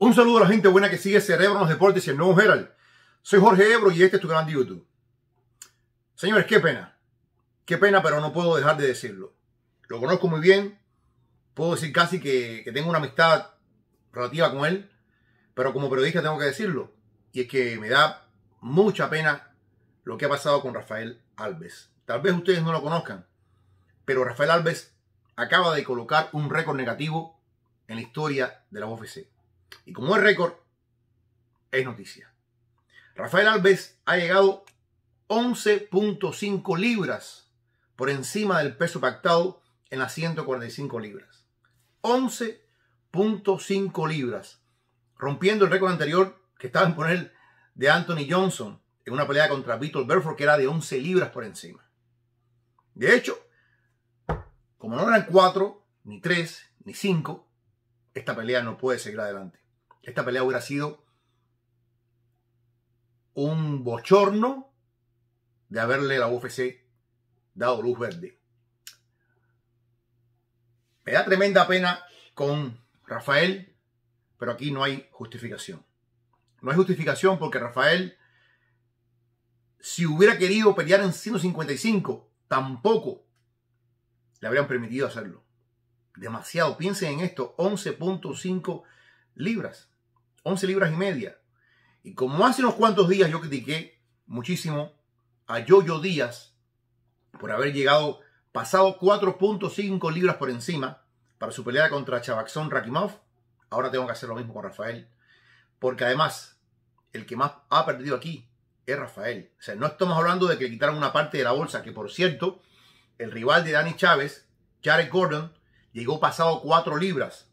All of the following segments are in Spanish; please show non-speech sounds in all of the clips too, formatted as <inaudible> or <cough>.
Un saludo a la gente buena que sigue Cerebro en los Deportes y el Nuevo Herald. Soy Jorge Ebro y este es tu canal de YouTube. Señores, qué pena. Qué pena, pero no puedo dejar de decirlo. Lo conozco muy bien. Puedo decir casi que, que tengo una amistad relativa con él. Pero como periodista tengo que decirlo. Y es que me da mucha pena lo que ha pasado con Rafael Alves. Tal vez ustedes no lo conozcan. Pero Rafael Alves acaba de colocar un récord negativo en la historia de la UFC. Y como es récord, es noticia. Rafael Alves ha llegado 11.5 libras por encima del peso pactado en las 145 libras. 11.5 libras, rompiendo el récord anterior que estaba en poner de Anthony Johnson en una pelea contra Beatle Belfort que era de 11 libras por encima. De hecho, como no eran 4, ni 3, ni 5, esta pelea no puede seguir adelante. Esta pelea hubiera sido un bochorno de haberle la UFC dado luz verde. Me da tremenda pena con Rafael, pero aquí no hay justificación. No hay justificación porque Rafael, si hubiera querido pelear en 155, tampoco le habrían permitido hacerlo demasiado. Piensen en esto, 11.5 libras, 11 libras y media. Y como hace unos cuantos días yo critiqué muchísimo a Yoyo Díaz por haber llegado pasado 4.5 libras por encima para su pelea contra Chavaxón Rakimov, ahora tengo que hacer lo mismo con Rafael. Porque además, el que más ha perdido aquí es Rafael. O sea, no estamos hablando de que le quitaron una parte de la bolsa, que por cierto, el rival de Dani Chávez, Jared Gordon, llegó pasado cuatro libras.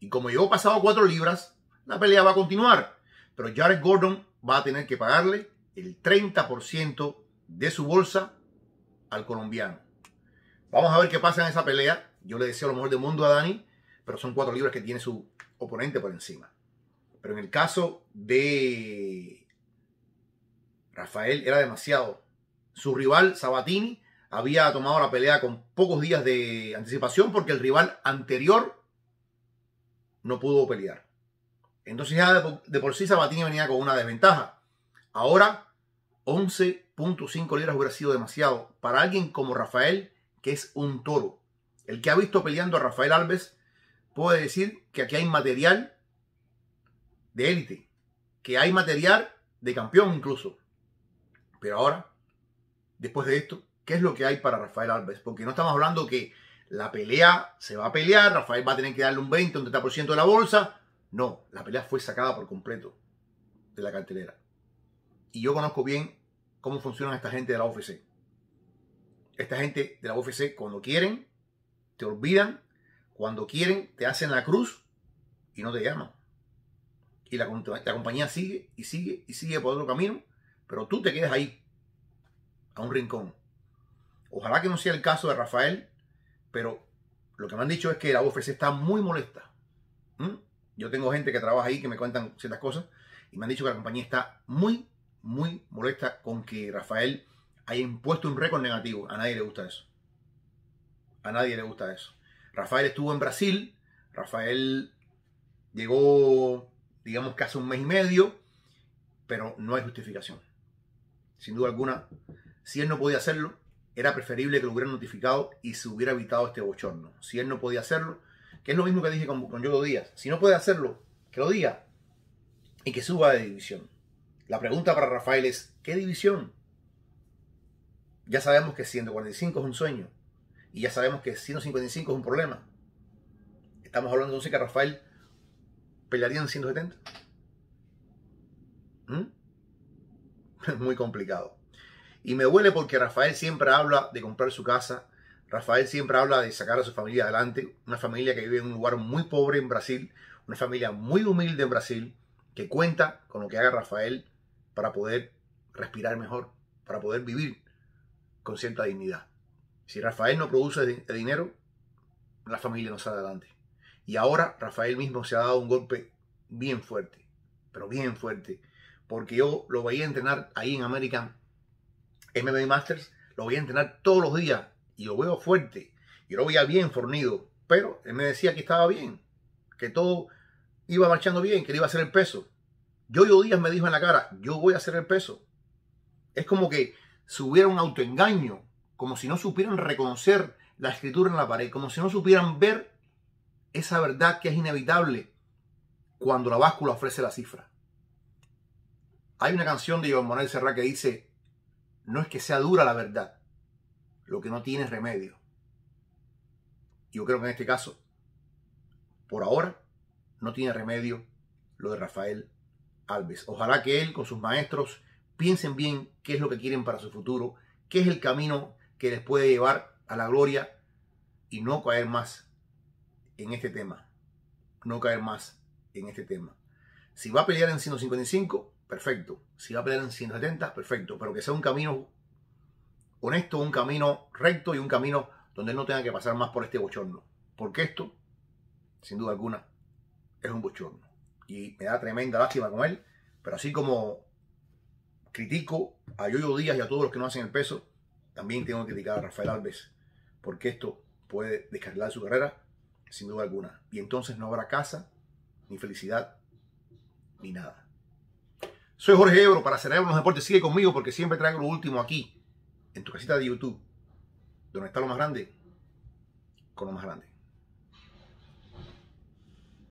Y como llegó pasado cuatro libras, la pelea va a continuar. Pero Jared Gordon va a tener que pagarle el 30% de su bolsa al colombiano. Vamos a ver qué pasa en esa pelea. Yo le deseo lo mejor del mundo a Dani, pero son cuatro libras que tiene su oponente por encima. Pero en el caso de Rafael era demasiado. Su rival, Sabatini, había tomado la pelea con pocos días de anticipación porque el rival anterior no pudo pelear. Entonces ya de por, sí Sabatini venía con una desventaja. Ahora 11.5 libras hubiera sido demasiado para alguien como Rafael, que es un toro. El que ha visto peleando a Rafael Alves puede decir que aquí hay material de élite, que hay material de campeón incluso. Pero ahora, después de esto, qué es lo que hay para Rafael Alves, porque no estamos hablando que la pelea se va a pelear, Rafael va a tener que darle un 20, un 30% de la bolsa. No, la pelea fue sacada por completo de la cartelera. Y yo conozco bien cómo funcionan esta gente de la UFC. Esta gente de la UFC cuando quieren, te olvidan, cuando quieren, te hacen la cruz y no te llaman. Y la, la compañía sigue y sigue y sigue por otro camino, pero tú te quedas ahí, a un rincón. Ojalá que no sea el caso de Rafael, pero lo que me han dicho es que la UFC está muy molesta. ¿Mm? Yo tengo gente que trabaja ahí que me cuentan ciertas cosas y me han dicho que la compañía está muy, muy molesta con que Rafael haya impuesto un récord negativo. A nadie le gusta eso. A nadie le gusta eso. Rafael estuvo en Brasil. Rafael llegó, digamos casi un mes y medio, pero no hay justificación. Sin duda alguna, si él no podía hacerlo, era preferible que lo hubieran notificado y se hubiera evitado este bochorno. Si él no podía hacerlo, que es lo mismo que dije con, con Díaz, si no puede hacerlo, que lo diga y que suba de división. La pregunta para Rafael es, ¿qué división? Ya sabemos que 145 es un sueño y ya sabemos que 155 es un problema. Estamos hablando entonces que Rafael pelearía en 170. ¿Mm? <laughs> Es Muy complicado. Y me duele porque Rafael siempre habla de comprar su casa, Rafael siempre habla de sacar a su familia adelante, una familia que vive en un lugar muy pobre en Brasil, una familia muy humilde en Brasil, que cuenta con lo que haga Rafael para poder respirar mejor, para poder vivir con cierta dignidad. Si Rafael no produce dinero, la familia no sale adelante. Y ahora Rafael mismo se ha dado un golpe bien fuerte, pero bien fuerte, porque yo lo veía entrenar ahí en América MB Masters, lo voy a entrenar todos los días y lo veo fuerte. y lo veo bien fornido, pero él me decía que estaba bien, que todo iba marchando bien, que iba a hacer el peso. yo yo Díaz me dijo en la cara, yo voy a hacer el peso. Es como que subiera hubiera un autoengaño, como si no supieran reconocer la escritura en la pared, como si no supieran ver esa verdad que es inevitable cuando la báscula ofrece la cifra. Hay una canción de Iván Manuel Serra que dice, no es que sea dura la verdad, lo que no tiene remedio. Yo creo que en este caso, por ahora, no tiene remedio lo de Rafael Alves. Ojalá que él con sus maestros piensen bien qué es lo que quieren para su futuro, qué es el camino que les puede llevar a la gloria y no caer más en este tema. No caer más en este tema. Si va a pelear en 155, perfecto. Si va a perder en 170, perfecto. Pero que sea un camino honesto, un camino recto y un camino donde él no tenga que pasar más por este bochorno. Porque esto, sin duda alguna, es un bochorno. Y me da tremenda lástima con él. Pero así como critico a Yoyo Díaz y a todos los que no hacen el peso, también tengo que criticar a Rafael Alves. Porque esto puede descargar su carrera, sin duda alguna. Y entonces no habrá casa, ni felicidad, ni nada. Soy Jorge Ebro para celebrar los Deportes. Sigue conmigo porque siempre traigo lo último aquí, en tu casita de YouTube, donde está lo más grande, con lo más grande.